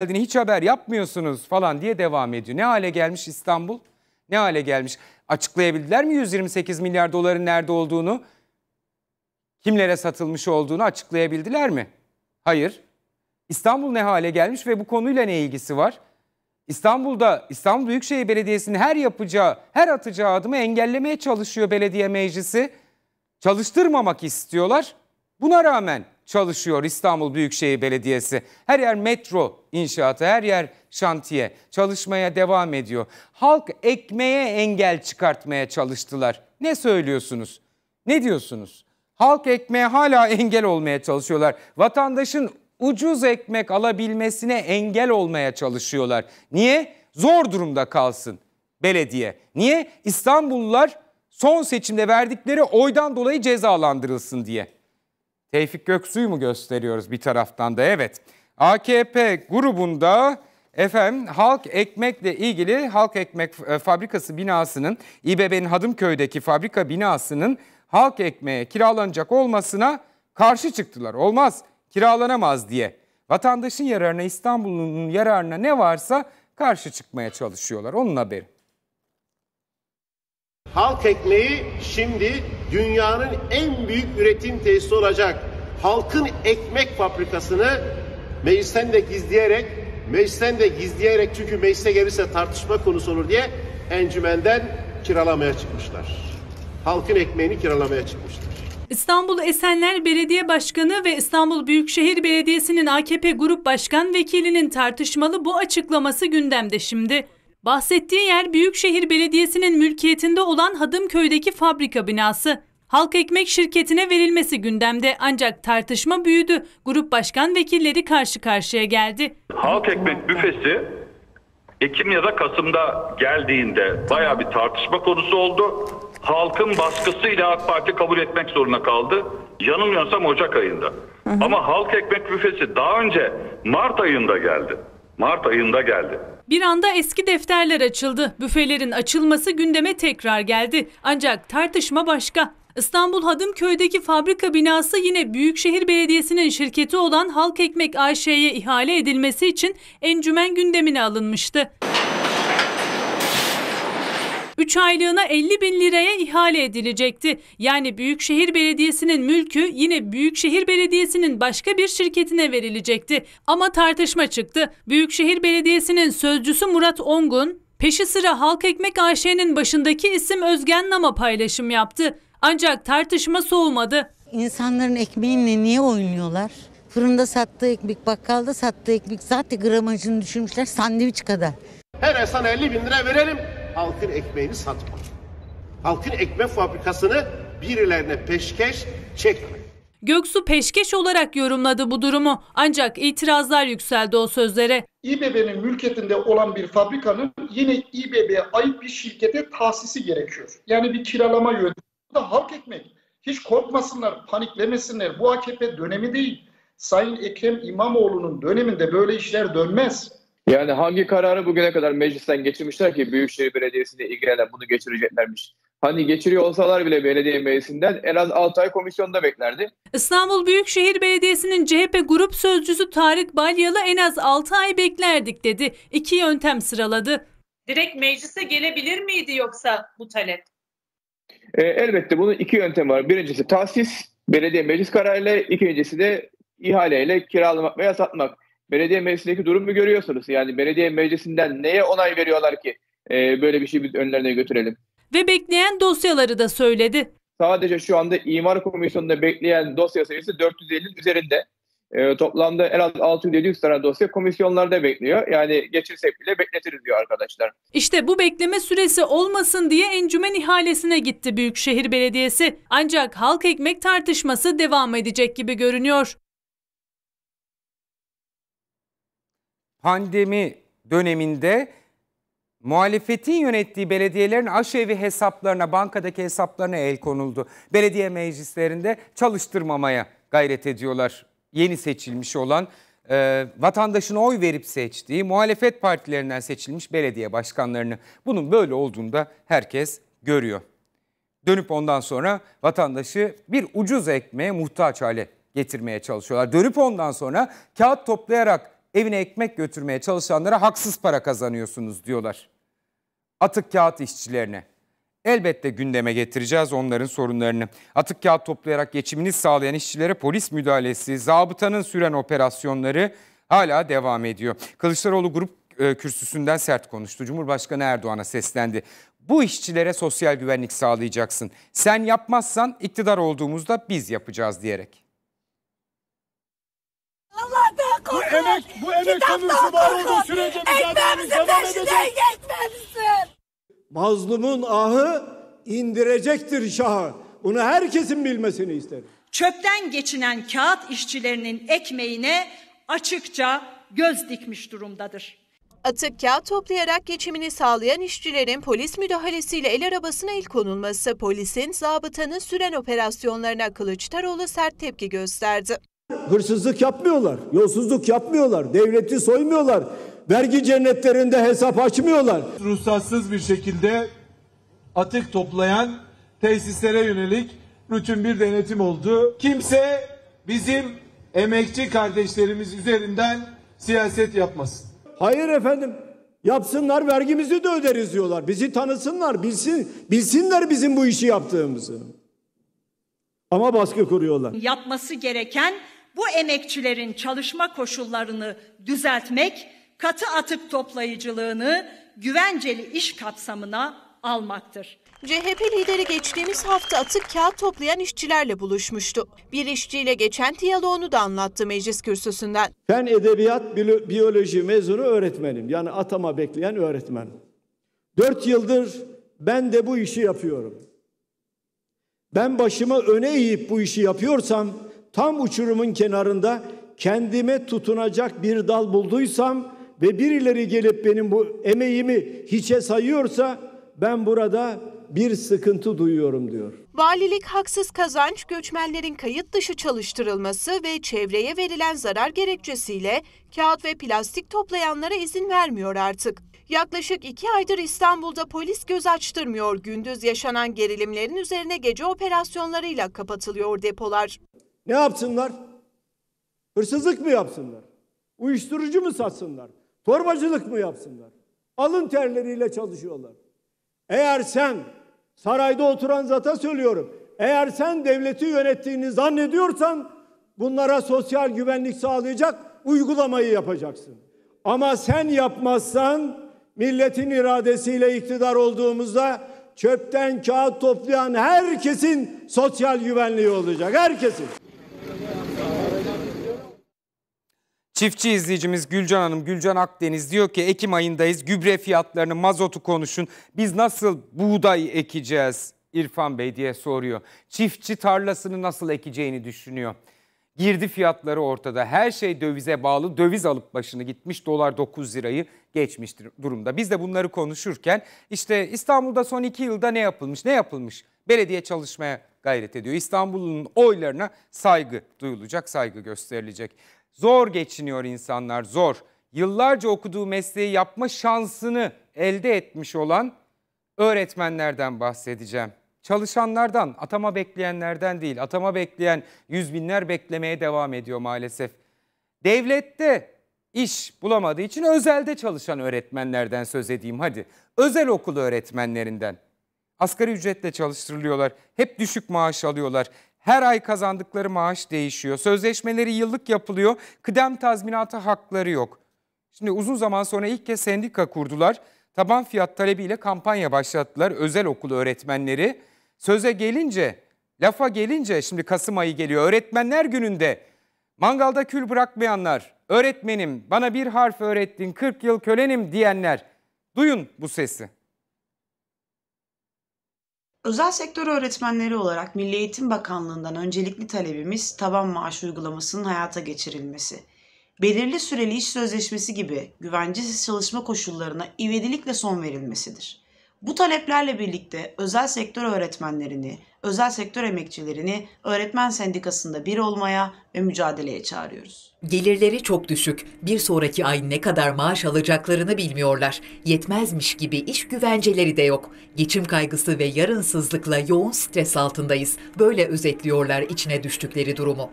geldiğini hiç haber yapmıyorsunuz falan diye devam ediyor. Ne hale gelmiş İstanbul? Ne hale gelmiş? Açıklayabildiler mi 128 milyar doların nerede olduğunu? Kimlere satılmış olduğunu açıklayabildiler mi? Hayır. İstanbul ne hale gelmiş ve bu konuyla ne ilgisi var? İstanbul'da İstanbul Büyükşehir Belediyesi'nin her yapacağı, her atacağı adımı engellemeye çalışıyor belediye meclisi. Çalıştırmamak istiyorlar. Buna rağmen çalışıyor İstanbul Büyükşehir Belediyesi. Her yer metro inşaatı, her yer şantiye. Çalışmaya devam ediyor. Halk ekmeğe engel çıkartmaya çalıştılar. Ne söylüyorsunuz? Ne diyorsunuz? Halk ekmeğe hala engel olmaya çalışıyorlar. Vatandaşın ucuz ekmek alabilmesine engel olmaya çalışıyorlar. Niye? Zor durumda kalsın belediye. Niye? İstanbullular son seçimde verdikleri oydan dolayı cezalandırılsın diye. Tevfik Göksu'yu mu gösteriyoruz bir taraftan da? Evet. AKP grubunda efendim halk ekmekle ilgili halk ekmek e, fabrikası binasının İBB'nin Hadımköy'deki fabrika binasının halk ekmeğe kiralanacak olmasına karşı çıktılar. Olmaz kiralanamaz diye. Vatandaşın yararına İstanbul'un yararına ne varsa karşı çıkmaya çalışıyorlar. Onun haberi. Halk ekmeği şimdi dünyanın en büyük üretim tesisi olacak. Halkın ekmek fabrikasını meclisten de gizleyerek, meclisten de gizleyerek çünkü meclise gelirse tartışma konusu olur diye encümenden kiralamaya çıkmışlar. Halkın ekmeğini kiralamaya çıkmışlar. İstanbul Esenler Belediye Başkanı ve İstanbul Büyükşehir Belediyesi'nin AKP Grup Başkan Vekilinin tartışmalı bu açıklaması gündemde şimdi. Bahsettiği yer Büyükşehir Belediyesi'nin mülkiyetinde olan Hadımköy'deki fabrika binası. Halk Ekmek şirketine verilmesi gündemde ancak tartışma büyüdü. Grup başkan vekilleri karşı karşıya geldi. Halk Ekmek büfesi Ekim ya da Kasım'da geldiğinde baya bir tartışma konusu oldu. Halkın baskısıyla AK Parti kabul etmek zorunda kaldı. Yanılmıyorsam Ocak ayında. Hı hı. Ama Halk Ekmek büfesi daha önce Mart ayında geldi. Mart ayında geldi. Bir anda eski defterler açıldı. Büfelerin açılması gündeme tekrar geldi. Ancak tartışma başka. İstanbul Hadımköy'deki fabrika binası yine Büyükşehir Belediyesi'nin şirketi olan Halk Ekmek AŞ'ye ihale edilmesi için encümen gündemine alınmıştı. 3 aylığına 50 bin liraya ihale edilecekti. Yani Büyükşehir Belediyesi'nin mülkü yine Büyükşehir Belediyesi'nin başka bir şirketine verilecekti. Ama tartışma çıktı. Büyükşehir Belediyesi'nin sözcüsü Murat Ongun, peşi sıra Halk Ekmek AŞ'nin başındaki isim Özgen Nam'a paylaşım yaptı. Ancak tartışma soğumadı. İnsanların ekmeğinle niye oynuyorlar? Fırında sattığı ekmek, bakkalda sattığı ekmek zaten gramajını düşürmüşler sandviç kadar. Her insan 50 bin lira verelim halkın ekmeğini satma. Halkın ekmek fabrikasını birilerine peşkeş çekme. Göksu peşkeş olarak yorumladı bu durumu. Ancak itirazlar yükseldi o sözlere. İBB'nin mülkiyetinde olan bir fabrikanın yine İBB'ye ait bir şirkete tahsisi gerekiyor. Yani bir kiralama yöntemi. Bu da halk ekmek. Hiç korkmasınlar, paniklemesinler. Bu AKP dönemi değil. Sayın Ekrem İmamoğlu'nun döneminde böyle işler dönmez. Yani hangi kararı bugüne kadar meclisten geçirmişler ki Büyükşehir Belediyesi'ne ilgilenen bunu geçireceklermiş. Hani geçiriyor olsalar bile belediye meclisinden en az 6 ay komisyonda beklerdi. İstanbul Büyükşehir Belediyesi'nin CHP grup sözcüsü Tarık Balyalı en az 6 ay beklerdik dedi. İki yöntem sıraladı. Direkt meclise gelebilir miydi yoksa bu talep? E, elbette bunun iki yöntemi var. Birincisi tahsis, belediye meclis kararıyla, ikincisi de ihaleyle kiralamak veya satmak belediye meclisindeki durumu görüyorsunuz. Yani belediye meclisinden neye onay veriyorlar ki e, böyle bir şey biz önlerine götürelim. Ve bekleyen dosyaları da söyledi. Sadece şu anda imar komisyonunda bekleyen dosya sayısı 450 üzerinde. E, toplamda en az 600-700 tane dosya komisyonlarda bekliyor. Yani geçirsek bile bekletiriz diyor arkadaşlar. İşte bu bekleme süresi olmasın diye encümen ihalesine gitti Büyükşehir Belediyesi. Ancak halk ekmek tartışması devam edecek gibi görünüyor. pandemi döneminde muhalefetin yönettiği belediyelerin aşevi hesaplarına, bankadaki hesaplarına el konuldu. Belediye meclislerinde çalıştırmamaya gayret ediyorlar yeni seçilmiş olan e, vatandaşın oy verip seçtiği muhalefet partilerinden seçilmiş belediye başkanlarını. Bunun böyle olduğunu da herkes görüyor. Dönüp ondan sonra vatandaşı bir ucuz ekmeğe muhtaç hale getirmeye çalışıyorlar. Dönüp ondan sonra kağıt toplayarak evine ekmek götürmeye çalışanlara haksız para kazanıyorsunuz diyorlar. Atık kağıt işçilerine. Elbette gündeme getireceğiz onların sorunlarını. Atık kağıt toplayarak geçimini sağlayan işçilere polis müdahalesi, zabıtanın süren operasyonları hala devam ediyor. Kılıçdaroğlu grup e, kürsüsünden sert konuştu. Cumhurbaşkanı Erdoğan'a seslendi. Bu işçilere sosyal güvenlik sağlayacaksın. Sen yapmazsan iktidar olduğumuzda biz yapacağız diyerek. Bu emek, bu emek sömürüsü var olduğu sürece mücadelemiz devam edecek. Mazlumun ahı indirecektir şahı. Bunu herkesin bilmesini isterim. Çöpten geçinen kağıt işçilerinin ekmeğine açıkça göz dikmiş durumdadır. Atık kağıt toplayarak geçimini sağlayan işçilerin polis müdahalesiyle el arabasına el konulması, polisin zabıtanın süren operasyonlarına Kılıçdaroğlu sert tepki gösterdi. Hırsızlık yapmıyorlar, yolsuzluk yapmıyorlar, devleti soymuyorlar, vergi cennetlerinde hesap açmıyorlar. Ruhsatsız bir şekilde atık toplayan tesislere yönelik rutin bir denetim oldu. Kimse bizim emekçi kardeşlerimiz üzerinden siyaset yapmasın. Hayır efendim yapsınlar vergimizi de öderiz diyorlar. Bizi tanısınlar bilsin, bilsinler bizim bu işi yaptığımızı. Ama baskı kuruyorlar. Yapması gereken bu emekçilerin çalışma koşullarını düzeltmek, katı atık toplayıcılığını güvenceli iş kapsamına almaktır. CHP lideri geçtiğimiz hafta atık kağıt toplayan işçilerle buluşmuştu. Bir işçiyle geçen diyaloğunu da anlattı meclis kürsüsünden. Ben edebiyat biyoloji mezunu öğretmenim. Yani atama bekleyen öğretmen. Dört yıldır ben de bu işi yapıyorum. Ben başımı öne eğip bu işi yapıyorsam tam uçurumun kenarında kendime tutunacak bir dal bulduysam ve birileri gelip benim bu emeğimi hiçe sayıyorsa ben burada bir sıkıntı duyuyorum diyor. Valilik haksız kazanç, göçmenlerin kayıt dışı çalıştırılması ve çevreye verilen zarar gerekçesiyle kağıt ve plastik toplayanlara izin vermiyor artık. Yaklaşık iki aydır İstanbul'da polis göz açtırmıyor. Gündüz yaşanan gerilimlerin üzerine gece operasyonlarıyla kapatılıyor depolar. Ne yapsınlar? Hırsızlık mı yapsınlar? Uyuşturucu mu satsınlar? Torbacılık mı yapsınlar? Alın terleriyle çalışıyorlar. Eğer sen sarayda oturan zata söylüyorum. Eğer sen devleti yönettiğini zannediyorsan bunlara sosyal güvenlik sağlayacak uygulamayı yapacaksın. Ama sen yapmazsan milletin iradesiyle iktidar olduğumuzda çöpten kağıt toplayan herkesin sosyal güvenliği olacak. Herkesin. Çiftçi izleyicimiz Gülcan Hanım, Gülcan Akdeniz diyor ki Ekim ayındayız gübre fiyatlarını mazotu konuşun. Biz nasıl buğday ekeceğiz İrfan Bey diye soruyor. Çiftçi tarlasını nasıl ekeceğini düşünüyor. Girdi fiyatları ortada. Her şey dövize bağlı. Döviz alıp başını gitmiş. Dolar 9 lirayı geçmiştir durumda. Biz de bunları konuşurken işte İstanbul'da son 2 yılda ne yapılmış? Ne yapılmış? Belediye çalışmaya gayret ediyor. İstanbul'un oylarına saygı duyulacak, saygı gösterilecek. Zor geçiniyor insanlar zor. Yıllarca okuduğu mesleği yapma şansını elde etmiş olan öğretmenlerden bahsedeceğim. Çalışanlardan, atama bekleyenlerden değil, atama bekleyen yüz binler beklemeye devam ediyor maalesef. Devlette iş bulamadığı için özelde çalışan öğretmenlerden söz edeyim hadi. Özel okul öğretmenlerinden. Asgari ücretle çalıştırılıyorlar. Hep düşük maaş alıyorlar her ay kazandıkları maaş değişiyor. Sözleşmeleri yıllık yapılıyor. Kıdem tazminatı hakları yok. Şimdi uzun zaman sonra ilk kez sendika kurdular. Taban fiyat talebiyle kampanya başlattılar özel okul öğretmenleri. Söze gelince, lafa gelince şimdi Kasım ayı geliyor. Öğretmenler gününde mangalda kül bırakmayanlar, öğretmenim bana bir harf öğrettin 40 yıl kölenim diyenler duyun bu sesi. Özel sektör öğretmenleri olarak Milli Eğitim Bakanlığı'ndan öncelikli talebimiz taban maaş uygulamasının hayata geçirilmesi. Belirli süreli iş sözleşmesi gibi güvencesiz çalışma koşullarına ivedilikle son verilmesidir. Bu taleplerle birlikte özel sektör öğretmenlerini, özel sektör emekçilerini öğretmen sendikasında bir olmaya ve mücadeleye çağırıyoruz. Gelirleri çok düşük. Bir sonraki ay ne kadar maaş alacaklarını bilmiyorlar. Yetmezmiş gibi iş güvenceleri de yok. Geçim kaygısı ve yarınsızlıkla yoğun stres altındayız. Böyle özetliyorlar içine düştükleri durumu.